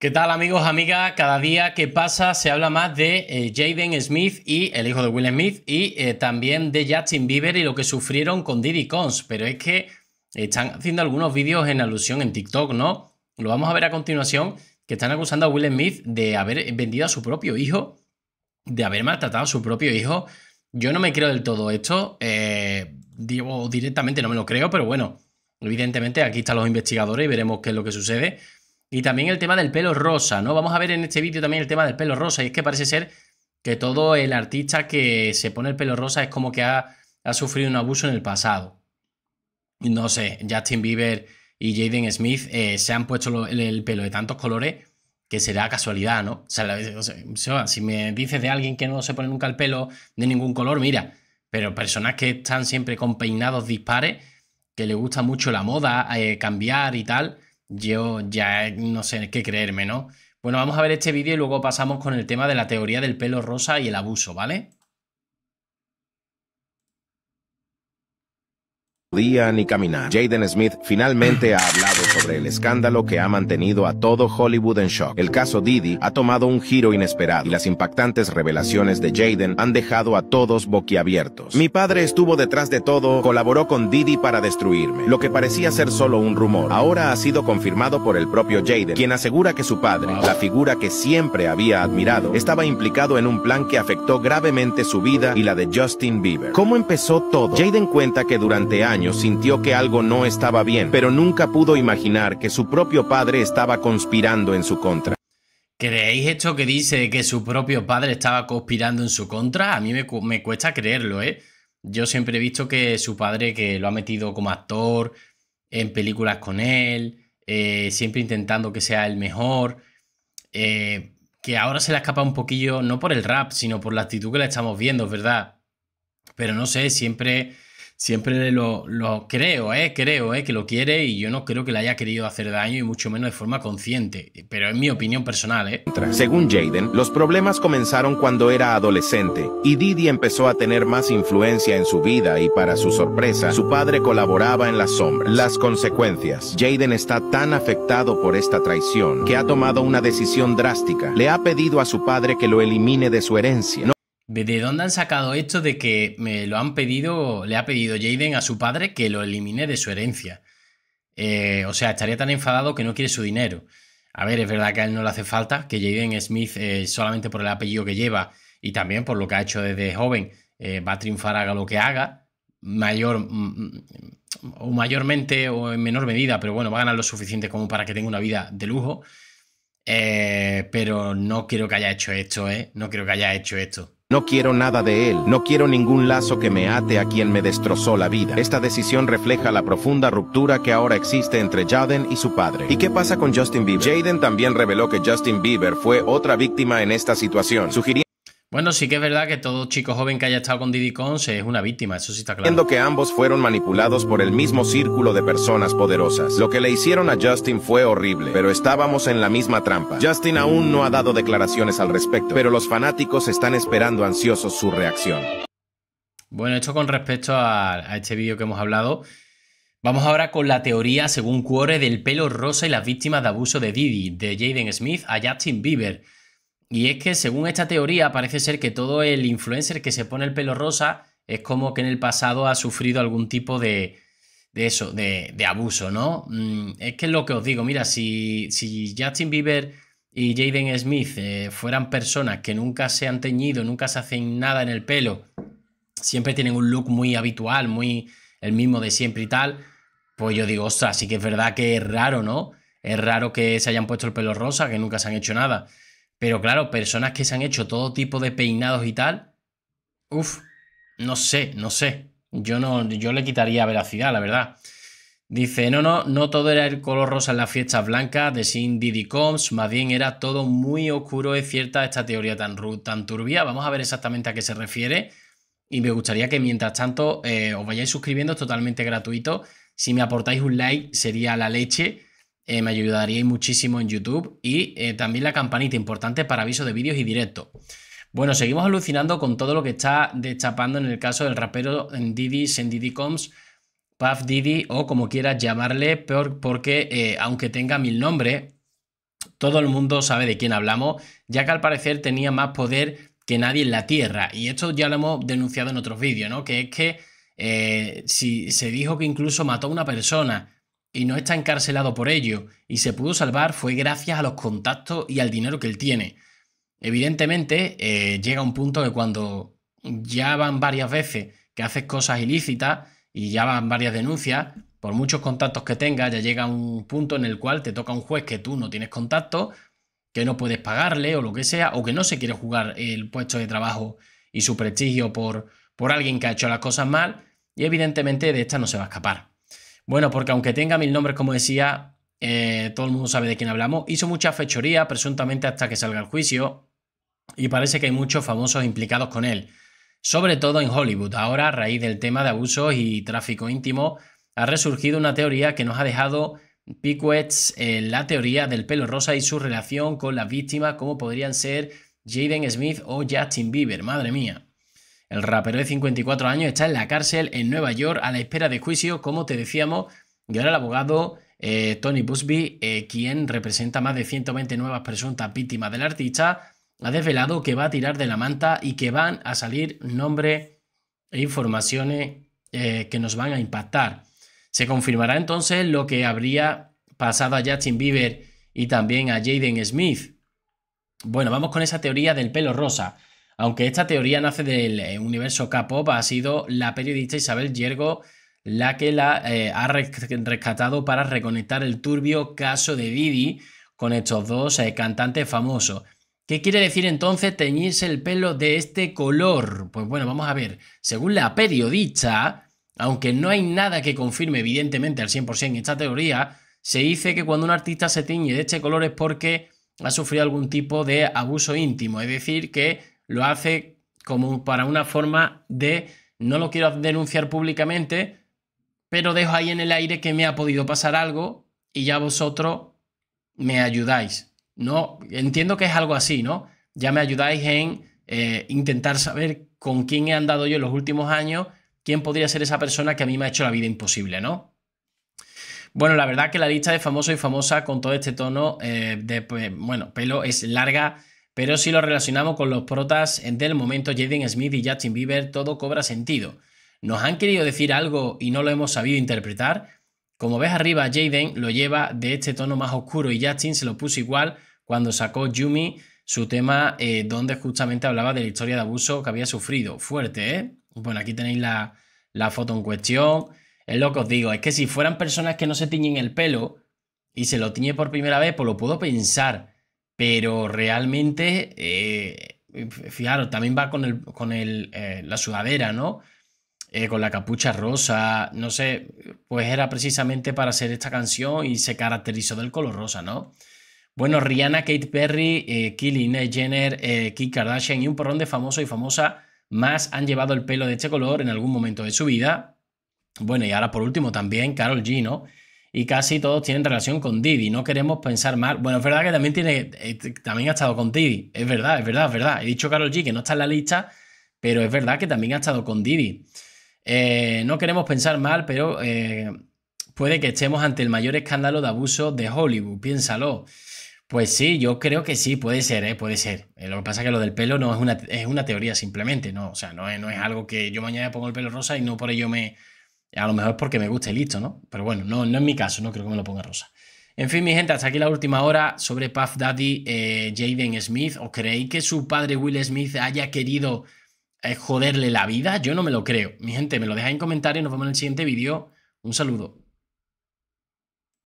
¿Qué tal amigos, amigas? Cada día que pasa se habla más de eh, Jaden Smith y el hijo de Will Smith y eh, también de Justin Bieber y lo que sufrieron con Diddy Cons, pero es que están haciendo algunos vídeos en alusión en TikTok, ¿no? Lo vamos a ver a continuación, que están acusando a Will Smith de haber vendido a su propio hijo, de haber maltratado a su propio hijo. Yo no me creo del todo esto, eh, digo directamente no me lo creo, pero bueno, evidentemente aquí están los investigadores y veremos qué es lo que sucede. Y también el tema del pelo rosa, ¿no? Vamos a ver en este vídeo también el tema del pelo rosa. Y es que parece ser que todo el artista que se pone el pelo rosa es como que ha, sufrido un abuso en el pasado. No sé, Justin Bieber y Jaden Smith eh, se han puesto el, pelo de tantos colores que será casualidad, ¿no? O sea, si me dices de alguien que no se pone nunca el pelo de ningún color, mira, pero personas que están siempre con peinados dispares, que le gusta mucho la moda, eh, cambiar y tal, yo ya no sé qué creerme, ¿no? Bueno, vamos a ver este vídeo y luego pasamos con el tema de la teoría del pelo rosa y el abuso, ¿vale? día ni caminar. Jaden Smith finalmente ha hablado sobre el escándalo que ha mantenido a todo Hollywood en shock. El caso Didi ha tomado un giro inesperado y las impactantes revelaciones de Jaden han dejado a todos boquiabiertos. Mi padre estuvo detrás de todo, colaboró con Didi para destruirme. Lo que parecía ser solo un rumor, ahora ha sido confirmado por el propio Jaden, quien asegura que su padre, la figura que siempre había admirado, estaba implicado en un plan que afectó gravemente su vida y la de Justin Bieber. ¿Cómo empezó todo? Jaden cuenta que durante años sintió que algo no estaba bien, pero nunca pudo imaginar que su propio padre estaba conspirando en su contra. ¿Creéis esto que dice que su propio padre estaba conspirando en su contra? A mí me, cuesta creerlo, ¿eh? Yo siempre he visto que su padre, que lo ha metido como actor, en películas con él, eh, siempre intentando que sea el mejor, eh, que ahora se le escapa un poquillo, no por el rap, sino por la actitud que le estamos viendo, ¿verdad? Pero no sé, siempre siempre lo, lo creo, eh, creo eh, que lo quiere y yo no creo que le haya querido hacer daño y mucho menos de forma consciente, pero es mi opinión personal. Eh. Según Jaden, los problemas comenzaron cuando era adolescente y Didi empezó a tener más influencia en su vida y para su sorpresa, su padre colaboraba en la sombra. Las consecuencias. Jaden está tan afectado por esta traición que ha tomado una decisión drástica. Le ha pedido a su padre que lo elimine de su herencia. ¿De dónde han sacado esto de que me lo han pedido, le ha pedido Jaden a su padre que lo elimine de su herencia? Eh, o sea, estaría tan enfadado que no quiere su dinero. A ver, es verdad que a él no le hace falta, que Jaden Smith, eh, solamente por el apellido que lleva y también por lo que ha hecho desde joven, eh, va a triunfar, haga lo que haga, mayor mm, mm, o mayormente o en menor medida, pero bueno, va a ganar lo suficiente como para que tenga una vida de lujo. pero no quiero que haya hecho esto, ¿eh? No quiero que haya hecho esto. No quiero nada de él, no quiero ningún lazo que me ate a quien me destrozó la vida. Esta decisión refleja la profunda ruptura que ahora existe entre Jaden y su padre. ¿Y qué pasa con Justin Bieber? Jaden también reveló que Justin Bieber fue otra víctima en esta situación, sugiriendo bueno, sí que es verdad que todo chico joven que haya estado con Diddy Kong es una víctima, eso sí está claro. Entiendo que ambos fueron manipulados por el mismo círculo de personas poderosas. Lo que le hicieron a Justin fue horrible, pero estábamos en la misma trampa. Justin aún no ha dado declaraciones al respecto, pero los fanáticos están esperando ansiosos su reacción. Bueno, esto con respecto a, a este vídeo que hemos hablado. Vamos ahora con la teoría, según Cuore, del pelo rosa y las víctimas de abuso de Diddy, de Jaden Smith a Justin Bieber. Y es que según esta teoría parece ser que todo el influencer que se pone el pelo rosa es como que en el pasado ha sufrido algún tipo de, eso, de, abuso, ¿no? Mm, es que es lo que os digo, mira, si, si Justin Bieber y Jaden Smith eh, fueran personas que nunca se han teñido, nunca se hacen nada en el pelo, siempre tienen un look muy habitual, muy el mismo de siempre y tal, pues yo digo, ostras, sí que es verdad que es raro, ¿no? Es raro que se hayan puesto el pelo rosa, que nunca se han hecho nada. Pero claro, personas que se han hecho todo tipo de peinados y tal, uff, no sé, no sé. Yo no, yo le quitaría veracidad, la verdad. Dice, no, no, no todo era el color rosa en las fiestas blancas de Sin Diddy Combs, más bien era todo muy oscuro, es cierta esta teoría tan, tan turbia. Vamos a ver exactamente a qué se refiere. Y me gustaría que mientras tanto eh, os vayáis suscribiendo, es totalmente gratuito. Si me aportáis un like sería la leche. Eh, me ayudaríais muchísimo en YouTube y eh, también la campanita importante para aviso de vídeos y directos. Bueno, seguimos alucinando con todo lo que está destapando en el caso del rapero Didi, Sendidi Puff Didi o como quieras llamarle, porque eh, aunque tenga mil nombres, todo el mundo sabe de quién hablamos, ya que al parecer tenía más poder que nadie en la Tierra. Y esto ya lo hemos denunciado en otros vídeos, ¿no? Que es que si se dijo que incluso mató a una persona y no está encarcelado por ello, y se pudo salvar fue gracias a los contactos y al dinero que él tiene. Evidentemente, eh, llega un punto de cuando ya van varias veces que haces cosas ilícitas y ya van varias denuncias, por muchos contactos que tengas, ya llega un punto en el cual te toca un juez que tú no tienes contacto, que no puedes pagarle o lo que sea, o que no se quiere jugar el puesto de trabajo y su prestigio por, por alguien que ha hecho las cosas mal, y evidentemente de esta no se va a escapar. Bueno, porque aunque tenga mil nombres, como decía, eh, todo el mundo sabe de quién hablamos. Hizo mucha fechoría, presuntamente hasta que salga el juicio, y parece que hay muchos famosos implicados con él, sobre todo en Hollywood. Ahora, a raíz del tema de abusos y tráfico íntimo, ha resurgido una teoría que nos ha dejado Piquets, la teoría del pelo rosa y su relación con las víctimas, como podrían ser Jaden Smith o Justin Bieber. Madre mía. El rapero de 54 años está en la cárcel en Nueva York a la espera de juicio, como te decíamos, y ahora el abogado eh, Tony Busby, eh, quien representa más de 120 nuevas presuntas víctimas del artista, ha desvelado que va a tirar de la manta y que van a salir nombres e informaciones eh, que nos van a impactar. Se confirmará entonces lo que habría pasado a Justin Bieber y también a Jaden Smith. Bueno, vamos con esa teoría del pelo rosa. Aunque esta teoría nace del eh, universo K-pop, ha sido la periodista Isabel Yergo la que la eh, ha rescatado para reconectar el turbio caso de Didi con estos dos eh, cantantes famosos. ¿Qué quiere decir entonces teñirse el pelo de este color? Pues bueno, vamos a ver. Según la periodista, aunque no hay nada que confirme evidentemente al 100% esta teoría, se dice que cuando un artista se tiñe de este color es porque ha sufrido algún tipo de abuso íntimo, es decir, que lo hace como para una forma de no lo quiero denunciar públicamente, pero dejo ahí en el aire que me ha podido pasar algo y ya vosotros me ayudáis. No, entiendo que es algo así, ¿no? Ya me ayudáis en eh, intentar saber con quién he andado yo en los últimos años, quién podría ser esa persona que a mí me ha hecho la vida imposible, ¿no? Bueno, la verdad que la lista de famosos y famosa con todo este tono eh, de, pues, bueno, pelo es larga pero si lo relacionamos con los protas del momento, Jaden Smith y Justin Bieber, todo cobra sentido. ¿Nos han querido decir algo y no lo hemos sabido interpretar? Como ves arriba, Jaden lo lleva de este tono más oscuro y Justin se lo puso igual cuando sacó Yumi su tema eh, donde justamente hablaba de la historia de abuso que había sufrido. Fuerte, ¿eh? Bueno, aquí tenéis la, la foto en cuestión. Es lo que os digo, es que si fueran personas que no se tiñen el pelo y se lo tiñe por primera vez, pues lo puedo pensar pero realmente, eh, fijaros, también va con, con eh, la sudadera, ¿no? Eh, con la capucha rosa, no sé, pues era precisamente para hacer esta canción y se caracterizó del color rosa, ¿no? Bueno, Rihanna, Kate Perry, Kylie Jenner, Kim Kardashian y un porrón de famoso y famosa más han llevado el pelo de este color en algún momento de su vida. Bueno, y ahora por último también Carol G, ¿no? y casi todos tienen relación con Didi. No queremos pensar mal. Bueno, es verdad que también tiene, eh, también ha estado con Didi. Es verdad, es verdad, es verdad. He dicho Carol G que no está en la lista, pero es verdad que también ha estado con Didi. Eh, no queremos pensar mal, pero eh, puede que estemos ante el mayor escándalo de abuso de Hollywood. Piénsalo. Pues sí, yo creo que sí, puede ser, puede ser. lo que pasa es que lo del pelo no es una, es una teoría simplemente, ¿no? O sea, no es, no es algo que yo mañana pongo el pelo rosa y no por ello me, a lo mejor porque me gusta y listo, ¿no? Pero bueno, no, no es mi caso, no creo que me lo ponga rosa. En fin, mi gente, hasta aquí la última hora sobre Puff Daddy eh, Jaden Smith. ¿O creéis que su padre Will Smith haya querido eh, joderle la vida? Yo no me lo creo. Mi gente, me lo dejáis en comentarios. Nos vemos en el siguiente vídeo. Un saludo.